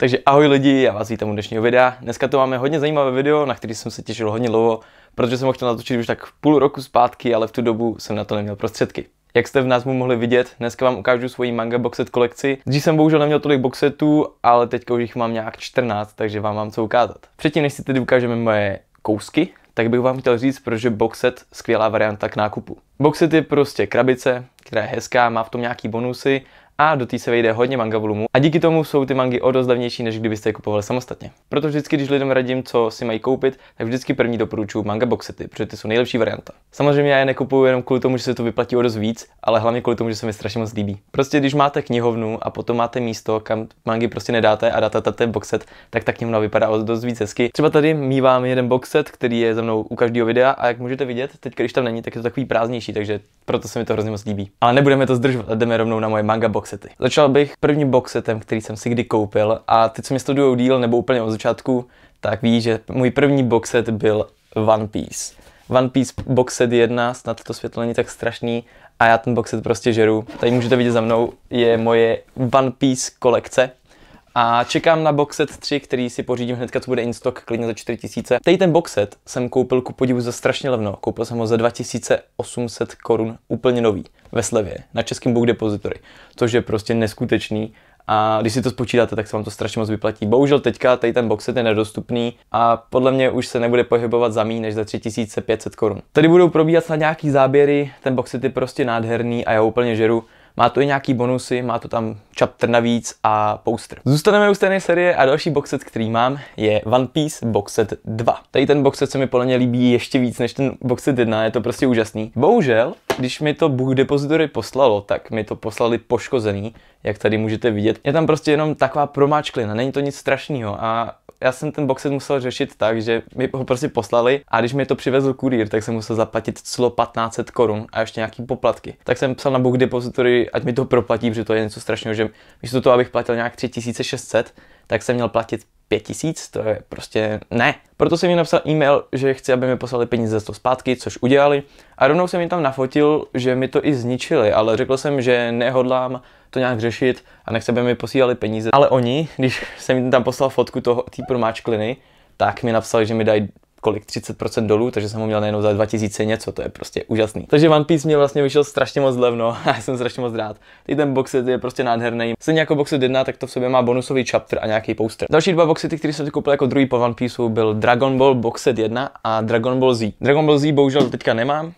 Takže ahoj lidi, já vás vítám u dnešního videa. Dneska tu máme hodně zajímavé video, na který jsem se těšil hodně dlouho, protože jsem ho chtěl natočit už tak půl roku zpátky, ale v tu dobu jsem na to neměl prostředky. Jak jste v názvu mohli vidět, dneska vám ukážu svoji manga boxet kolekci. Dřív jsem bohužel neměl tolik boxetů, ale teďka už jich mám nějak 14, takže vám mám co ukázat. Předtím, než si tedy ukážeme moje kousky, tak bych vám chtěl říct, proč je boxet skvělá varianta k nákupu. Boxet je prostě krabice, která je hezká, má v tom nějaký bonusy a do té se vejde hodně manga volumů a díky tomu jsou ty mangy o dost levnější, než kdybyste je kupovali samostatně. Proto vždycky, když lidem radím, co si mají koupit, tak vždycky první doporučuji manga boxety, protože ty jsou nejlepší varianta. Samozřejmě já je nekupuju jenom kvůli tomu, že se to vyplatí o dost víc, ale hlavně kvůli tomu, že se mi strašně moc líbí. Prostě když máte knihovnu a potom máte místo, kam mangy prostě nedáte a dáte tady boxet, tak ta knihovna vypadá o dost víc hezky. Třeba tady mívám jeden boxet, který je za mnou u každého videa a jak můžete vidět, teď když tam není, tak je to takový prázdnější, takže proto se mi to hrozně moc líbí. Ale nebudeme to zdržovat, jdeme rovnou na moje manga box boxety. Začal bych prvním boxetem, který jsem si kdy koupil a ty, co mě studují díl nebo úplně od začátku, tak ví, že můj první boxet byl One Piece. One Piece boxet 1, snad to světlo není tak strašný a já ten boxet prostě žeru. Tady můžete vidět za mnou je moje One Piece kolekce. A čekám na boxset 3, který si pořídím hned, co bude instock, klidně za 4000. Tady ten boxset jsem koupil ku podivu za strašně levno. Koupil jsem ho za 2800 korun úplně nový ve slevě na českém book depository, což je prostě neskutečný. A když si to spočítáte, tak se vám to strašně moc vyplatí. Bohužel teďka tady ten boxet je nedostupný a podle mě už se nebude pohybovat za méně než za 3500 korun. Tady budou probíhat snad nějaký záběry, ten boxet je prostě nádherný a já úplně žeru. Má to i nějaký bonusy, má to tam chapter navíc a poster. Zůstaneme u stejné série a další boxset, který mám, je One Piece boxset 2. Tady ten boxset se mi podle mě líbí ještě víc než ten boxset 1, je to prostě úžasný. Bohužel, když mi to Bůh depozitory poslalo, tak mi to poslali poškozený, jak tady můžete vidět. Je tam prostě jenom taková promáčklina, není to nic strašného a já jsem ten boxet musel řešit tak, že mi ho prostě poslali a když mi to přivezl kurýr, tak jsem musel zaplatit celo 1500 korun a ještě nějaký poplatky. Tak jsem psal na Book Depository, ať mi to proplatí, protože to je něco strašného, že místo toho, abych platil nějak 3600, tak jsem měl platit pět tisíc, to je prostě ne. Proto jsem mi napsal e-mail, že chci, aby mi poslali peníze z toho zpátky, což udělali. A rovnou jsem jim tam nafotil, že mi to i zničili, ale řekl jsem, že nehodlám to nějak řešit a nechci, aby mi posílali peníze. Ale oni, když jsem jim tam poslal fotku toho té promáčkliny, tak mi napsali, že mi dají kolik 30% dolů, takže jsem ho měl najednou za 2000 něco, to je prostě úžasný. Takže One Piece mě vlastně vyšel strašně moc levno a já jsem strašně moc rád. Teď ten box je prostě nádherný. Stejně jako boxet jedna, tak to v sobě má bonusový chapter a nějaký poster. Další dva boxety, které jsem si koupil jako druhý po One Piece, byl Dragon Ball Boxet 1 a Dragon Ball Z. Dragon Ball Z bohužel teďka nemám,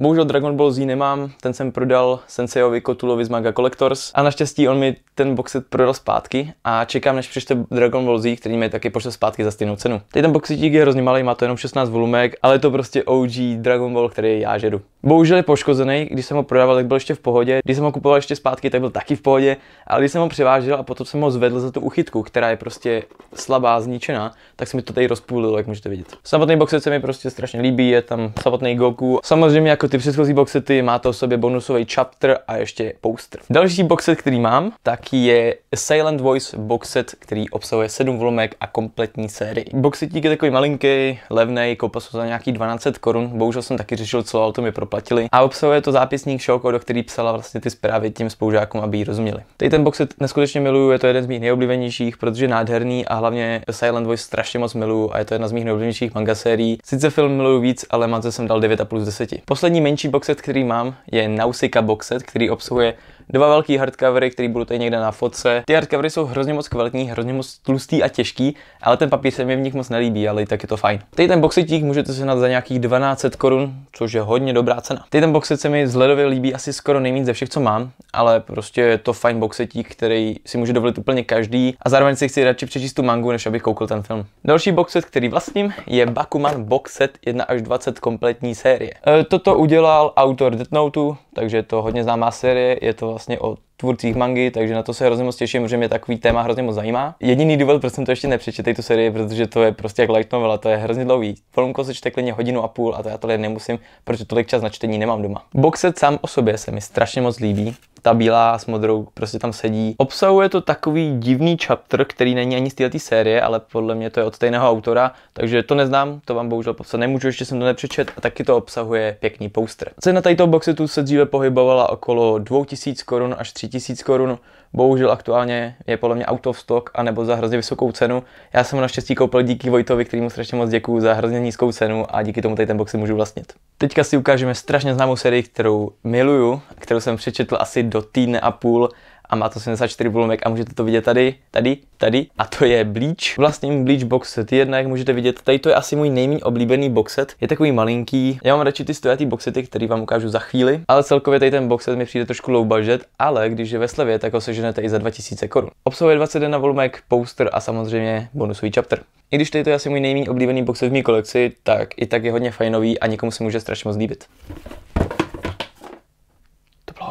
Bohužel Dragon Ball Z nemám, ten jsem prodal Senseiovi Kotulovi z Manga Collectors a naštěstí on mi ten boxet prodal zpátky a čekám, než přečte Dragon Ball Z, který mi taky pošle zpátky za stejnou cenu. Teď ten boxetík je hrozně malý, má to jenom 16 volumek, ale je to prostě OG Dragon Ball, který já žeru. Bohužel je poškozený, když jsem ho prodával, tak byl ještě v pohodě, když jsem ho kupoval ještě zpátky, tak byl taky v pohodě, ale když jsem ho převážel a potom jsem ho zvedl za tu uchytku, která je prostě slabá, zničená, tak se mi to tady rozpůlilo, jak můžete vidět. Samotný boxet se mi prostě strašně líbí, je tam samotný Goku. Samozřejmě jako ty předchozí boxety, má to o sobě bonusový chapter a ještě poster. Další boxet, který mám, tak je Silent Voice boxet, který obsahuje 7 vlomek a kompletní sérii. Boxetík je takový malinký, levný, koupil jsem za nějaký 12 korun, bohužel jsem taky řešil co, ale to mi proplatili. A obsahuje to zápisník Šoko, do který psala vlastně ty zprávy tím spoužákům, aby ji rozuměli. Teď ten boxet neskutečně miluju, je to jeden z mých nejoblíbenějších, protože je nádherný a hlavně Silent Voice strašně moc miluju a je to jedna z mých nejoblíbenějších manga sérií. Sice film miluju víc, ale Manze jsem dal 9,5 z 10. Poslední Poslední menší boxet, který mám, je Nausicaa boxet, který obsahuje dva velký hardcovery, který budou tady někde na fotce. Ty hardcovery jsou hrozně moc kvalitní, hrozně moc tlustý a těžký, ale ten papír se mi v nich moc nelíbí, ale i tak je to fajn. Tady ten boxetík můžete sehnat za nějakých 1200 korun, což je hodně dobrá cena. Tady ten boxet se mi ledově líbí asi skoro nejméně ze všech, co mám, ale prostě je to fajn boxetík, který si může dovolit úplně každý a zároveň si chci radši přečíst tu mangu, než abych koukal ten film. Další boxet, který vlastním, je Bakuman Boxet 1 až 20 kompletní série. E, toto udělal autor Death Note, takže je to hodně známá série, je to vlastně o tvůrcích mangy, takže na to se hrozně moc těším, že mě takový téma hrozně moc zajímá. Jediný důvod, proč jsem to ještě nepřečetl, tu sérii, protože to je prostě jak light novela, to je hrozně dlouhý. Volumko se čte klidně hodinu a půl a to já tohle nemusím, protože tolik čas na čtení nemám doma. Boxet sám o sobě se mi strašně moc líbí, ta bílá s modrou prostě tam sedí. Obsahuje to takový divný chapter, který není ani z této série, ale podle mě to je od stejného autora, takže to neznám, to vám bohužel popsat nemůžu, ještě jsem to nepřečet a taky to obsahuje pěkný poster. Cena tady toho boxetu se dříve pohybovala okolo 2000 korun až 3000 tisíc korun. Bohužel aktuálně je podle mě auto v stok, a nebo za hrozně vysokou cenu. Já jsem ho naštěstí koupil díky Vojtovi, kterýmu strašně moc děkuju za hrozně nízkou cenu a díky tomu tady ten box si můžu vlastnit. Teďka si ukážeme strašně známou sérii, kterou miluju, kterou jsem přečetl asi do týdne a půl a má to 74 volumek a můžete to vidět tady, tady, tady a to je Bleach. Vlastně Bleach box set jedna, jak můžete vidět, tady to je asi můj nejméně oblíbený box set. Je takový malinký, já mám radši ty stojatý boxety, který vám ukážu za chvíli, ale celkově tady ten box set mi přijde trošku low budget, ale když je ve slevě, tak ho seženete i za 2000 korun. Obsahuje 21 volumek, poster a samozřejmě bonusový chapter. I když tady to je asi můj nejméně oblíbený box set v mé kolekci, tak i tak je hodně fajnový a někomu se může strašně moc líbit.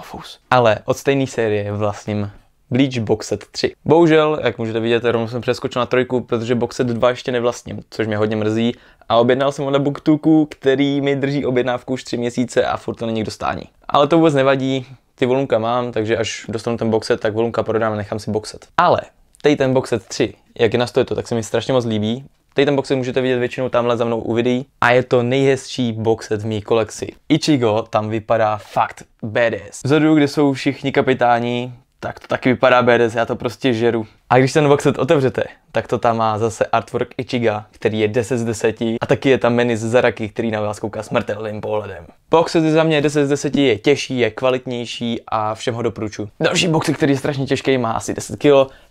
Fous. Ale od stejné série vlastním Bleach Boxet 3. Bohužel, jak můžete vidět, rovnou jsem přeskočil na trojku, protože Boxet 2 ještě nevlastním, což mě hodně mrzí. A objednal jsem ho na Booktuku, který mi drží objednávku už 3 měsíce a furt to není dostání. Ale to vůbec nevadí, ty volumka mám, takže až dostanu ten boxet, tak volumka prodám a nechám si boxet. Ale tady ten boxet 3, jak je na to, tak se mi strašně moc líbí Tady ten boxet můžete vidět většinou tamhle za mnou u videí a je to nejhezčí boxet v mý kolekci. Ichigo tam vypadá fakt badass. Vzadu, kde jsou všichni kapitáni, tak to taky vypadá BDS, já to prostě žeru. A když ten boxet otevřete, tak to tam má zase artwork Ichiga, který je 10 z 10 a taky je tam menu z Zaraki, který na vás kouká smrtelným pohledem. Boxet za mě 10 z 10 je těžší, je kvalitnější a všem ho doporučuji. Další boxet, který je strašně těžký, má asi 10 kg,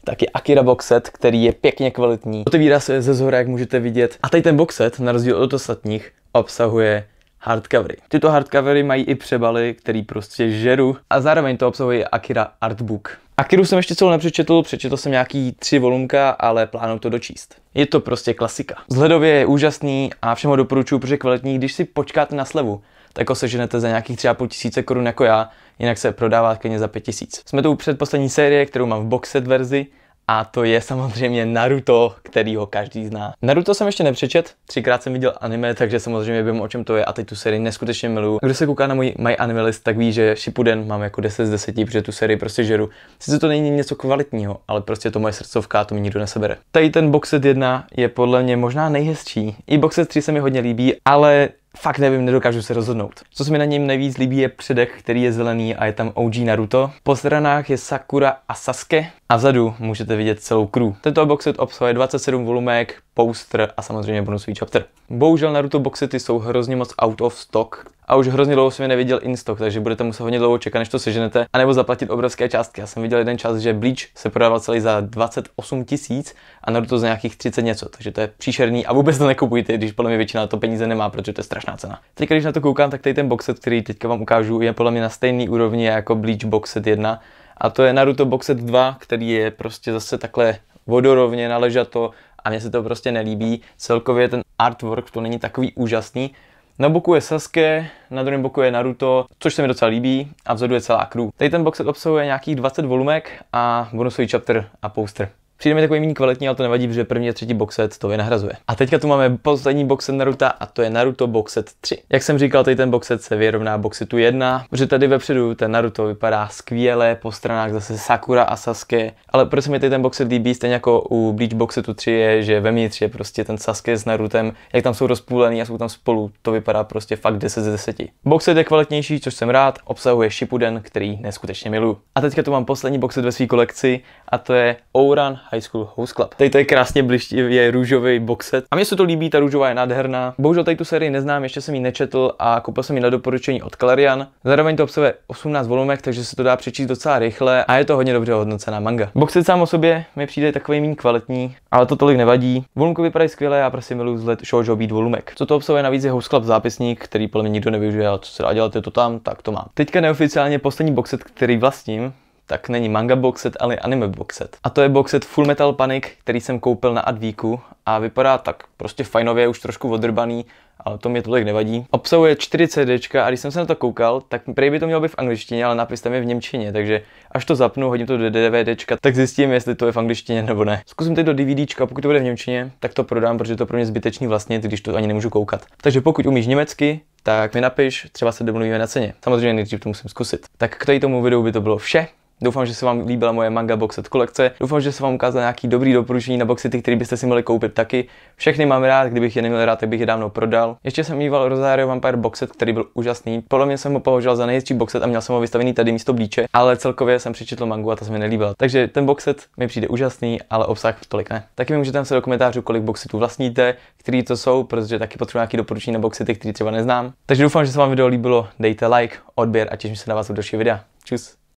tak je Akira boxet, který je pěkně kvalitní. Otevírá se ze zhora, jak můžete vidět. A tady ten boxet, na rozdíl od ostatních, obsahuje hardcovery. Tyto hardcovery mají i přebaly, který prostě žeru a zároveň to obsahuje Akira Artbook. Akiru jsem ještě celou nepřečetl, přečetl jsem nějaký tři volumka, ale plánuju to dočíst. Je to prostě klasika. Zhledově je úžasný a všem ho doporučuji, protože kvalitní, když si počkáte na slevu, tak ho seženete za nějakých třeba půl tisíce korun jako já, jinak se prodává klidně za pět tisíc. Jsme tu u předposlední série, kterou mám v boxed verzi, a to je samozřejmě Naruto, který ho každý zná. Naruto jsem ještě nepřečet, třikrát jsem viděl anime, takže samozřejmě vím, o čem to je a teď tu sérii neskutečně miluju. Kdo se kouká na můj My Anime List, tak ví, že Shippuden mám jako 10 z 10, protože tu sérii prostě žeru. Sice to není něco kvalitního, ale prostě to moje srdcovka a to mi nikdo nesebere. Tady ten boxet 1 je podle mě možná nejhezčí. I boxet 3 se mi hodně líbí, ale Fakt nevím, nedokážu se rozhodnout. Co se mi na něm nejvíc líbí je předek, který je zelený a je tam OG Naruto. Po stranách je Sakura a Sasuke a vzadu můžete vidět celou crew. Tento boxset obsahuje 27 volumek, poster a samozřejmě bonusový chapter. Bohužel Naruto boxety jsou hrozně moc out of stock, a už hrozně dlouho jsem je neviděl instok, takže budete muset hodně dlouho čekat, než to seženete, anebo zaplatit obrovské částky. Já jsem viděl jeden čas, že Bleach se prodával celý za 28 tisíc a Naruto za nějakých 30 něco, takže to je příšerný a vůbec to nekupujte, když podle mě většina to peníze nemá, protože to je strašná cena. Teď, když na to koukám, tak tady ten boxet, který teďka vám ukážu, je podle mě na stejný úrovni jako Bleach Boxet 1, a to je Naruto Boxet 2, který je prostě zase takhle vodorovně naležato a mně se to prostě nelíbí. Celkově ten artwork to není takový úžasný, na boku je Sasuke, na druhém boku je Naruto, což se mi docela líbí a vzadu je celá crew. Tady ten boxet obsahuje nějakých 20 volumek a bonusový chapter a poster. Přijde mi takový méně kvalitní, ale to nevadí, protože první a třetí boxset to vynahrazuje. nahrazuje. A teďka tu máme poslední boxset Naruto a to je Naruto boxset 3. Jak jsem říkal, tady ten boxset se vyrovná boxetu 1, protože tady vepředu ten Naruto vypadá skvěle, po stranách zase Sakura a Sasuke, ale proč se mi tady ten boxset líbí, stejně jako u Bleach boxetu 3 je, že vevnitř je prostě ten Sasuke s Narutem, jak tam jsou rozpůlený a jsou tam spolu, to vypadá prostě fakt 10 ze 10. Boxset je kvalitnější, což jsem rád, obsahuje Shippuden, který neskutečně miluju. A teďka tu mám poslední boxset ve své kolekci a to je Ouran High School House Club. Tady to je krásně blištivý, je růžový boxet. A mně se to líbí, ta růžová je nádherná. Bohužel tady tu sérii neznám, ještě jsem ji nečetl a koupil jsem ji na doporučení od Clarion. Zároveň to obsahuje 18 volumek, takže se to dá přečíst docela rychle a je to hodně dobře hodnocená manga. Boxet sám o sobě mi přijde takový méně kvalitní, ale to tolik nevadí. Volumky vypadají skvěle a prostě miluju vzhled shoujo být volumek. Co to obsahuje navíc je House Club zápisník, který podle mě nikdo nevyužije, ale co se dá dělat, je to tam, tak to má. Teďka neoficiálně poslední boxet, který vlastním, tak není manga boxet, ale anime boxet. A to je boxet Full Metal Panic, který jsem koupil na Advíku a vypadá tak prostě fajnově, už trošku odrbaný, ale to mě tolik nevadí. Obsahuje 4 CD a když jsem se na to koukal, tak prej by to mělo být v angličtině, ale napis tam je v němčině, takže až to zapnu, hodím to do DVD, tak zjistím, jestli to je v angličtině nebo ne. Zkusím teď do DVD, pokud to bude v němčině, tak to prodám, protože to pro mě zbytečný vlastně, když to ani nemůžu koukat. Takže pokud umíš německy, tak mi napiš, třeba se domluvíme na ceně. Samozřejmě nejdřív to musím zkusit. Tak k tady tomu videu by to bylo vše. Doufám, že se vám líbila moje manga boxet kolekce. Doufám, že se vám ukázal nějaký dobrý doporučení na boxety, které byste si mohli koupit taky. Všechny mám rád, kdybych je neměl rád, tak bych je dávno prodal. Ještě jsem mýval Rosario Vampire boxet, který byl úžasný. Podle mě jsem ho považoval za nejhezčí boxet a měl jsem ho vystavený tady místo blíče, ale celkově jsem přečetl mangu a ta se mi nelíbila. Takže ten boxet mi přijde úžasný, ale obsah tolik ne. Taky mi můžete se do komentářů, kolik boxetů vlastníte, který to jsou, protože taky potřebuji nějaký doporučení na boxety, které třeba neznám. Takže doufám, že se vám video líbilo. Dejte like, odběr a těším se na vás u dalšího videa. Čus.